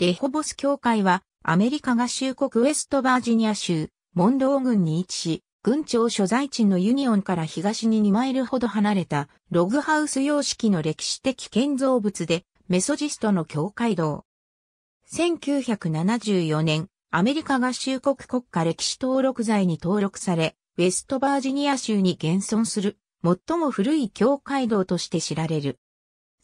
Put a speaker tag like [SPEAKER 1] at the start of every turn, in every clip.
[SPEAKER 1] レホボス教会は、アメリカ合衆国ウェストバージニア州、モンロー郡に位置し、郡庁所在地のユニオンから東に2マイルほど離れた、ログハウス様式の歴史的建造物で、メソジストの教会堂。1974年、アメリカ合衆国国家歴史登録財に登録され、ウェストバージニア州に現存する、最も古い教会堂として知られる。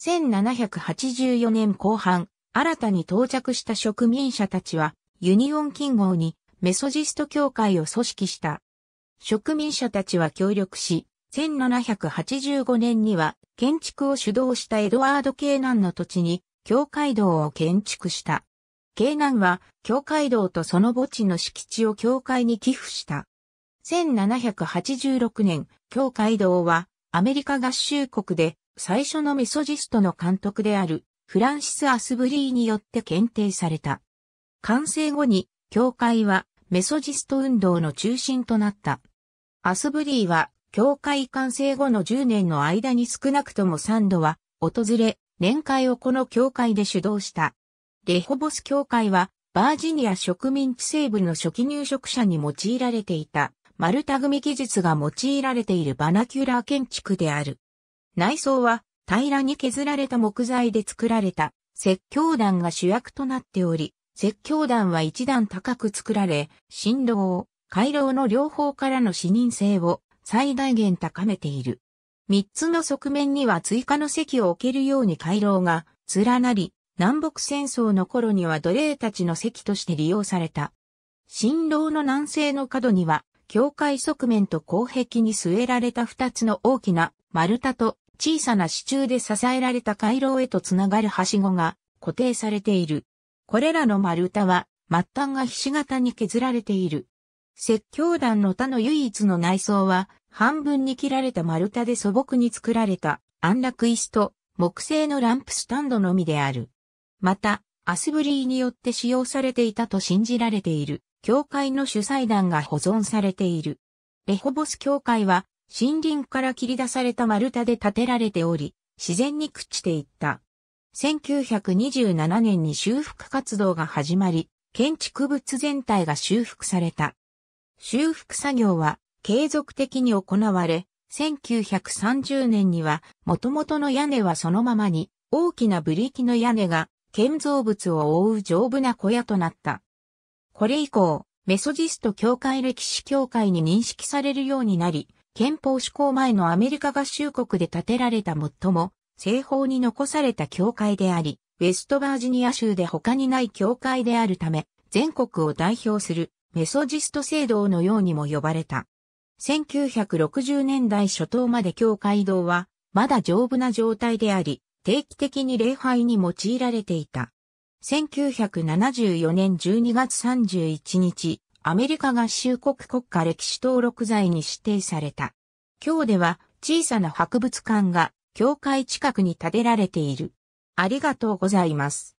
[SPEAKER 1] 1784年後半、新たに到着した植民者たちは、ユニオン金号にメソジスト協会を組織した。植民者たちは協力し、1785年には建築を主導したエドワード・ケイナンの土地に教会堂を建築した。ケイナンは教会堂とその墓地の敷地を教会に寄付した。1786年、教会堂はアメリカ合衆国で最初のメソジストの監督であるフランシス・アスブリーによって検定された。完成後に、教会はメソジスト運動の中心となった。アスブリーは、教会完成後の10年の間に少なくとも3度は、訪れ、年会をこの教会で主導した。レホボス教会は、バージニア植民地西部の初期入植者に用いられていた、マルタ組技術が用いられているバナキュラー建築である。内装は、平らに削られた木材で作られた説教団が主役となっており、説教団は一段高く作られ、振動、回廊の両方からの視認性を最大限高めている。三つの側面には追加の席を置けるように回廊が連なり、南北戦争の頃には奴隷たちの席として利用された。新郎の南西の角には、境界側面と後壁に据えられた二つの大きな丸太と小さな支柱で支えられた回廊へとつながるはしごが固定されている。これらの丸太は末端がひし形に削られている。説教団の他の唯一の内装は半分に切られた丸太で素朴に作られた安楽椅子と木製のランプスタンドのみである。また、アスブリーによって使用されていたと信じられている、教会の主催団が保存されている。レホボス教会は森林から切り出された丸太で建てられており、自然に朽ちていった。1927年に修復活動が始まり、建築物全体が修復された。修復作業は継続的に行われ、1930年には元々の屋根はそのままに大きなブリキの屋根が建造物を覆う丈夫な小屋となった。これ以降、メソジスト教会歴史教会に認識されるようになり、憲法施行前のアメリカ合衆国で建てられた最も西方に残された教会であり、ウェストバージニア州で他にない教会であるため、全国を代表するメソジスト聖堂のようにも呼ばれた。1960年代初頭まで教会堂は、まだ丈夫な状態であり、定期的に礼拝に用いられていた。1974年12月31日、アメリカ合衆国国家歴史登録財に指定された。今日では小さな博物館が教会近くに建てられている。ありがとうございます。